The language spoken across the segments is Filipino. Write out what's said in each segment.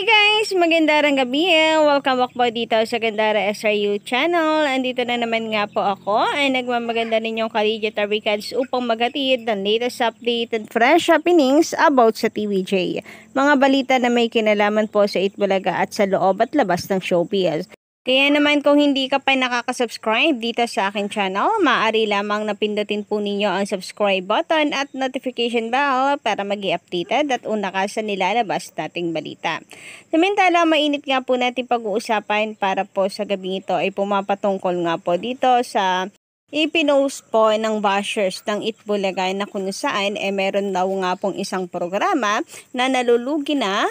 Hi guys! Magandang gabi! Eh. Welcome back po dito sa Gandara SRU channel. Andito na naman nga po ako ay nagmamaganda ninyong Kaligya Taricads upang maghatid ng latest update and fresh happenings about sa TVJ. Mga balita na may kinalaman po sa Itbulaga at sa loob at labas ng showbiz. Kaya naman kung hindi ka pa nakaka-subscribe dito sa akin channel, maaari lamang napindutin po ninyo ang subscribe button at notification bell para mag updated at una ka sa nilalabas nating balita. Samantala, mainit nga po natin pag-uusapan para po sa gabi ito ay pumapatungkol nga po dito sa ipinost po ng bashers ng Itbulagay na kung saan eh meron daw nga pong isang programa na nalulugi na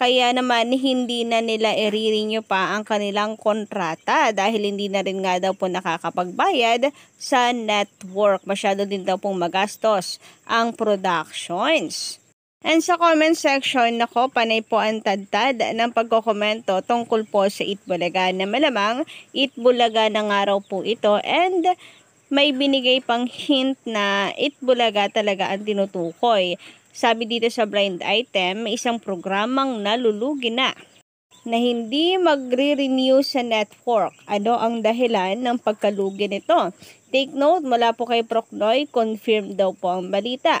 kaya naman hindi na nila i pa ang kanilang kontrata dahil hindi na rin nga daw po nakakapagbayad sa network. Masyado din daw pong magastos ang productions. And sa comment section, nako, panay po ang tadtad ng pagkokomento tungkol po sa Itbulaga na malamang Itbulaga nga raw po ito and may binigay pang hint na Itbulaga talaga ang tinutukoy. Sabi dito sa blind item, may isang programang nalulugi na na hindi magre-renew sa network. Ano ang dahilan ng pagkalugi nito? Take note mula po kay Procnoy, confirmed daw po ang balita.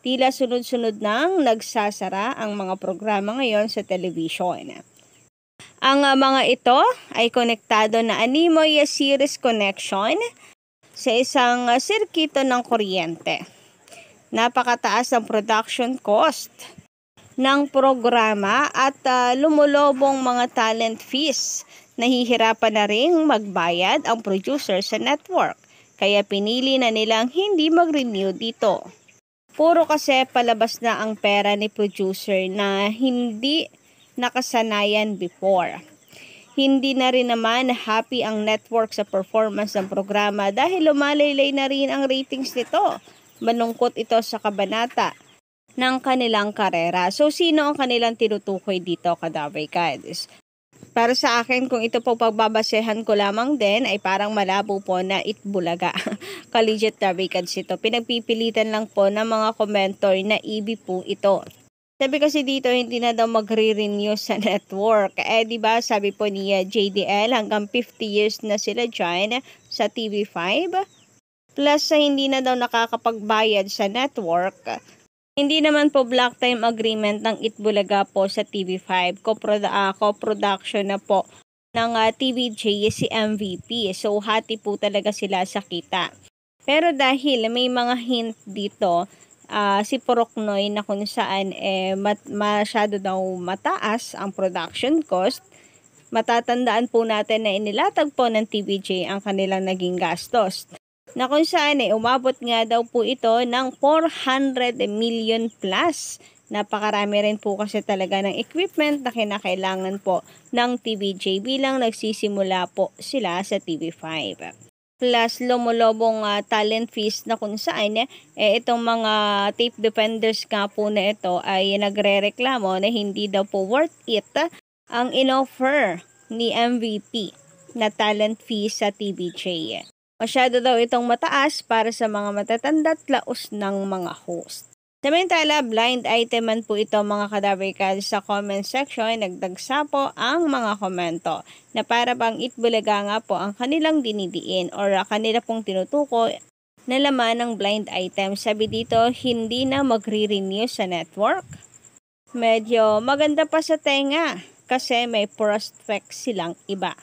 Tila sunod-sunod nang nagsasara ang mga programa ngayon sa television. Ang ah, mga ito ay konektado na Animoy Series Connection sa isang ah, sirkito ng kuryente napakataas ng production cost ng programa at uh, lumulobong mga talent fees. Nahihirapan na rin magbayad ang producer sa network, kaya pinili na nilang hindi mag-renew dito. Puro kasi palabas na ang pera ni producer na hindi nakasanayan before. Hindi na rin naman happy ang network sa performance ng programa dahil lumalaylay na rin ang ratings nito manungkot ito sa kabanata ng kanilang karera. So, sino ang kanilang tinutukoy dito, Cadaver Guys? Para sa akin, kung ito po pagbabasehan ko lamang din, ay parang malabo po na itbulaga. Collegiate Tabicads ito. Pinagpipilitan lang po ng mga commentor na ibi po ito. Sabi kasi dito, hindi na daw magre-renew sa network. Eh, di ba sabi po ni eh, JDL, hanggang 50 years na sila dyan sa TV5. Plus sa hindi na daw nakakapagbayad sa network. Hindi naman po black time agreement ng Itbulaga po sa TV5, ah, co-production na po ng ah, TVJ si MVP. So hati po talaga sila sa kita. Pero dahil may mga hint dito uh, si Poroknoy na kung saan eh, mat- masyado daw mataas ang production cost, matatandaan po natin na inilatag po ng TVJ ang kanilang naging gastos na kung saan eh, umabot nga daw po ito ng 400 million plus. Napakarami rin po kasi talaga ng equipment na kinakailangan po ng TVJ bilang nagsisimula po sila sa TV5 plus lumulobong uh, talent fees na kung saan eh, eh, itong mga tape defenders nga po na ito ay nagrereklamo na hindi daw po worth it ang inoffer ni MVP na talent fee sa TBJ. Masyado daw itong mataas para sa mga matatanda at laos ng mga host. Samantala, blind item man po ito mga kadaver sa comment section, nagdagsa po ang mga komento na para bang itbulaga nga po ang kanilang dinidiin or kanila pong tinutukoy na laman ng blind item. Sabi dito, hindi na magre-renew sa network. Medyo maganda pa sa tenga kasi may prospect silang iba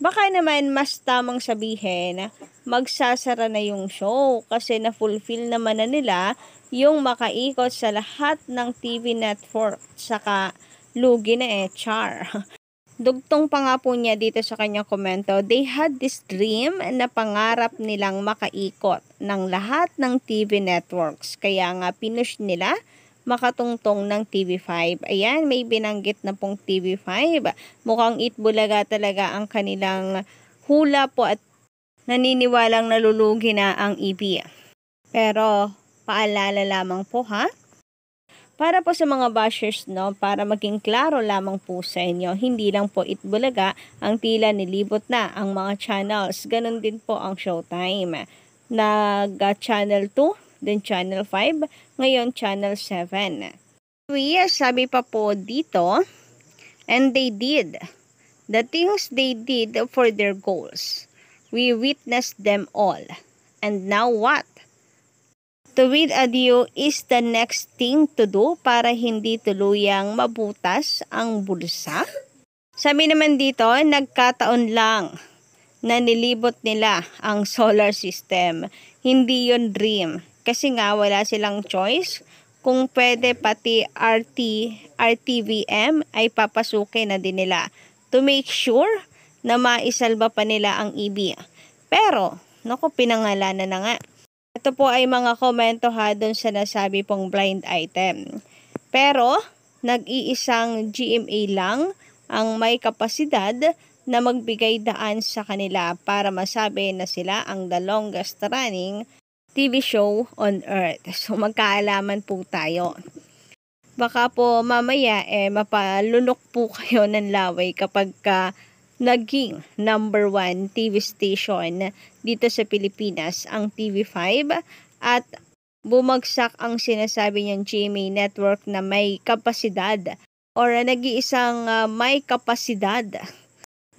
baka naman mas tamang sabihin magsasara na yung show kasi na-fulfill naman na nila yung makaikot sa lahat ng TV network saka lugi na eh, char. Dugtong pa nga po niya dito sa kanyang komento, they had this dream na pangarap nilang makaikot ng lahat ng TV networks. Kaya nga pinush nila makatungtong ng TV5. Ayan, may binanggit na pong TV5. Mukhang itbulaga talaga ang kanilang hula po at naniniwalang nalulugi na ang EB. Pero paalala lamang po ha. Para po sa mga bashers, no, para maging klaro lamang po sa inyo, hindi lang po Itbulaga ang tila nilibot na ang mga channels. Ganon din po ang Showtime. Nag-channel 2, then channel 5, ngayon Channel 7. We, sabi pa po dito, and they did the things they did for their goals. We witnessed them all. And now what? To bid adieu is the next thing to do para hindi tuluyang mabutas ang bulsa. Sabi naman dito, nagkataon lang na nilibot nila ang solar system. Hindi yon dream kasi nga wala silang choice. Kung pwede pati RT, RTVM ay papasukin na din nila to make sure na maisalba pa nila ang EB. Pero, naku, pinangalanan na nga. Ito po ay mga komento ha doon sa nasabi pong blind item. Pero, nag-iisang GMA lang ang may kapasidad na magbigay daan sa kanila para masabi na sila ang the longest running TV show on Earth. So, magkaalaman po tayo. Baka po mamaya, eh, mapalunok po kayo ng laway kapag ka naging number one TV station dito sa Pilipinas, ang TV5, at bumagsak ang sinasabi niyang Jimmy Network na may kapasidad or nag-iisang uh, may kapasidad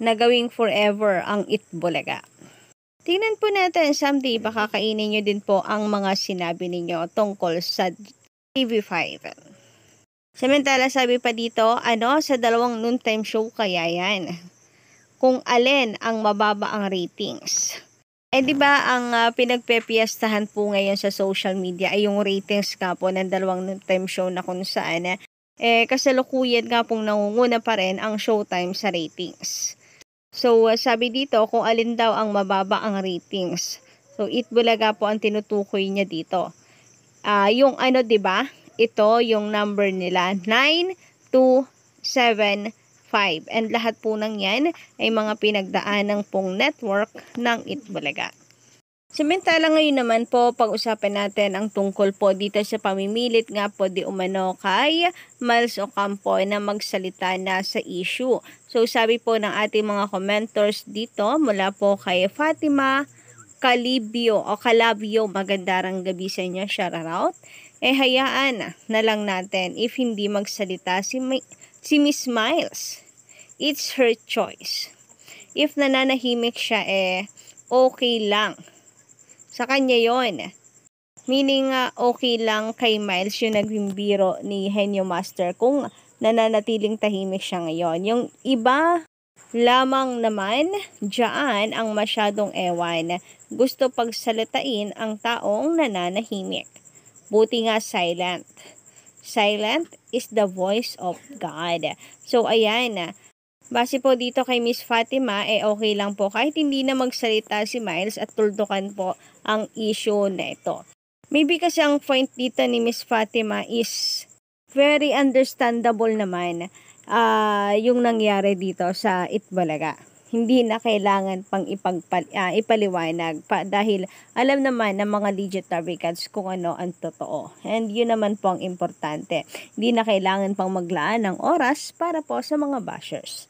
na gawing forever ang Itbulaga. Tingnan po natin someday baka kainin nyo din po ang mga sinabi ninyo tungkol sa TV5. Samantala sabi pa dito, ano, sa dalawang noontime show kaya yan? Kung alin ang mababa ang ratings. Eh di ba ang uh, pinagpepiestahan po ngayon sa social media ay yung ratings nga po ng dalawang noontime show na kung saan eh kasalukuyan nga pong nangunguna pa rin ang showtime sa ratings. So, sabi dito kung alin daw ang mababa ang ratings. So, Itbulaga po ang tinutukoy niya dito. Uh, yung ano, ba diba? Ito yung number nila, 9275. And lahat po ng yan ay mga pinagdaanang pong network ng Itbulaga. Samantala ngayon naman po, pag-usapan natin ang tungkol po dito sa pamimilit nga po di umano kay Miles Ocampo na magsalita na sa issue. So sabi po ng ating mga commenters dito mula po kay Fatima Calibio o Calabio, magandarang gabi sa inyo, shout out. Eh hayaan na lang natin if hindi magsalita si, Ma si Miss Miles. It's her choice. If nananahimik siya eh, okay lang sa kanya yon. Meaning, uh, okay lang kay Miles yung nagbimbiro ni Henyo Master kung nananatiling tahimik siya ngayon. Yung iba lamang naman, dyan ang masyadong ewan. Gusto pagsalitain ang taong nananahimik. Buti nga silent. Silent is the voice of God. So, ayan, Base po dito kay Miss Fatima, eh okay lang po kahit hindi na magsalita si Miles at tuldukan po ang issue na ito. Maybe kasi ang point dito ni Miss Fatima is very understandable naman uh, yung nangyari dito sa Itbalaga. Hindi na kailangan pang ipagpal, uh, ipaliwanag pa dahil alam naman ng mga legit advocates kung ano ang totoo. And yun naman po ang importante. Hindi na kailangan pang maglaan ng oras para po sa mga bashers.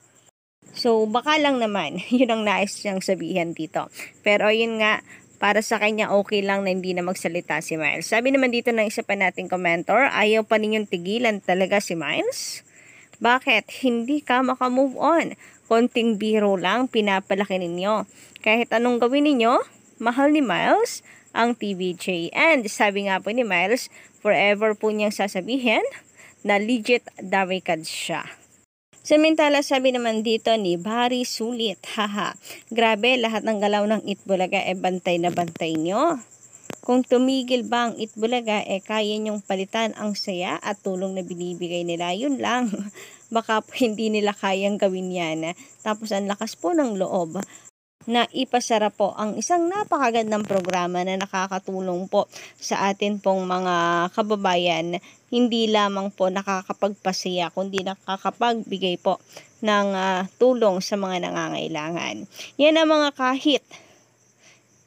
So, baka lang naman, yun ang nais niyang sabihin dito. Pero yun nga, para sa kanya okay lang na hindi na magsalita si Miles. Sabi naman dito ng isa pa nating commentor, ayaw pa ninyong tigilan talaga si Miles? Bakit? Hindi ka makamove on. Konting biro lang pinapalaki ninyo. Kahit anong gawin ninyo, mahal ni Miles ang TVJ. And sabi nga po ni Miles, forever po niyang sasabihin na legit dawikad siya. Samantala sabi naman dito ni Barry Sulit, haha, grabe lahat ng galaw ng Itbulaga e eh, bantay na bantay nyo. Kung tumigil ba ang Itbulaga e eh, kaya nyong palitan ang saya at tulong na binibigay nila, yun lang. Baka po hindi nila kayang gawin yan. Tapos ang lakas po ng loob na ipasara po ang isang napakagandang programa na nakakatulong po sa atin pong mga kababayan. Hindi lamang po nakakapagpasaya kundi nakakapagbigay po ng uh, tulong sa mga nangangailangan. Yan ang mga kahit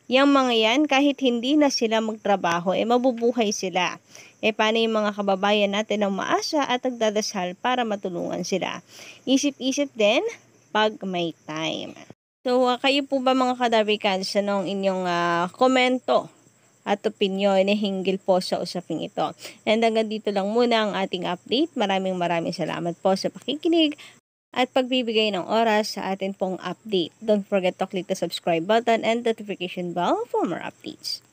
yang mga yan, kahit hindi na sila magtrabaho, eh mabubuhay sila. Eh paano yung mga kababayan natin ang umaasa at nagdadasal para matulungan sila? Isip-isip din pag may time. So, uh, kayo po ba mga kadarikans, anong inyong uh, komento at opinyon na hinggil po sa usaping ito? And hanggang dito lang muna ang ating update. Maraming maraming salamat po sa pakikinig at pagbibigay ng oras sa atin pong update. Don't forget to click the subscribe button and notification bell for more updates.